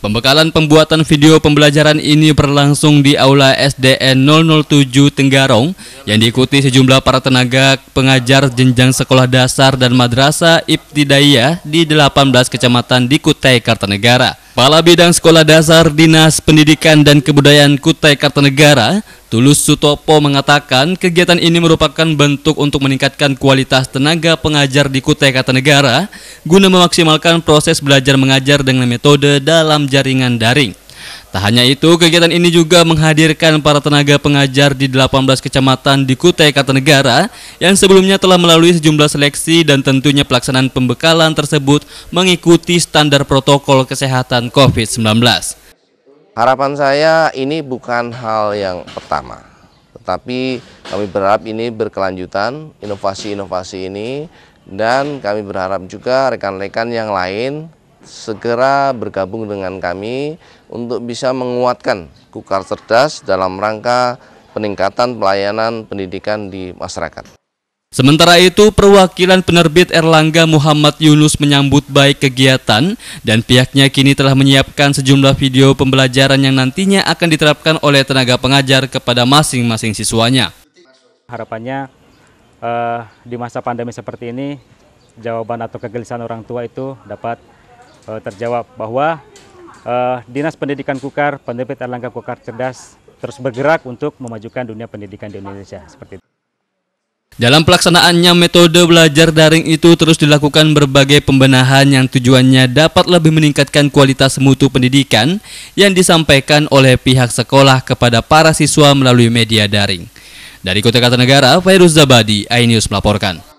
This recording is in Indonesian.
Pembekalan pembuatan video pembelajaran ini berlangsung di Aula SDN 007 Tenggarong yang diikuti sejumlah para tenaga pengajar jenjang sekolah dasar dan madrasah ibtidaiyah di 18 kecamatan di Kutai Kartanegara. Kepala Bidang Sekolah Dasar Dinas Pendidikan dan Kebudayaan Kutai Kartanegara, Tulus Sutopo mengatakan kegiatan ini merupakan bentuk untuk meningkatkan kualitas tenaga pengajar di Kutai Kartanegara guna memaksimalkan proses belajar mengajar dengan metode dalam jaringan daring. Tak hanya itu, kegiatan ini juga menghadirkan para tenaga pengajar di 18 kecamatan di Kutai Kartanegara yang sebelumnya telah melalui sejumlah seleksi dan tentunya pelaksanaan pembekalan tersebut mengikuti standar protokol kesehatan COVID-19. Harapan saya ini bukan hal yang pertama, tetapi kami berharap ini berkelanjutan, inovasi-inovasi ini, dan kami berharap juga rekan-rekan yang lain segera bergabung dengan kami untuk bisa menguatkan Kukar Cerdas dalam rangka peningkatan pelayanan pendidikan di masyarakat. Sementara itu, perwakilan penerbit Erlangga Muhammad Yunus menyambut baik kegiatan dan pihaknya kini telah menyiapkan sejumlah video pembelajaran yang nantinya akan diterapkan oleh tenaga pengajar kepada masing-masing siswanya. Harapannya eh, di masa pandemi seperti ini, jawaban atau kegelisahan orang tua itu dapat eh, terjawab bahwa eh, Dinas Pendidikan Kukar, penerbit Erlangga Kukar Cerdas terus bergerak untuk memajukan dunia pendidikan di Indonesia. Seperti itu. Dalam pelaksanaannya, metode belajar daring itu terus dilakukan berbagai pembenahan yang tujuannya dapat lebih meningkatkan kualitas mutu pendidikan yang disampaikan oleh pihak sekolah kepada para siswa melalui media daring. Dari Kota Kartanegara, Fairuz Zabadi, iNews melaporkan.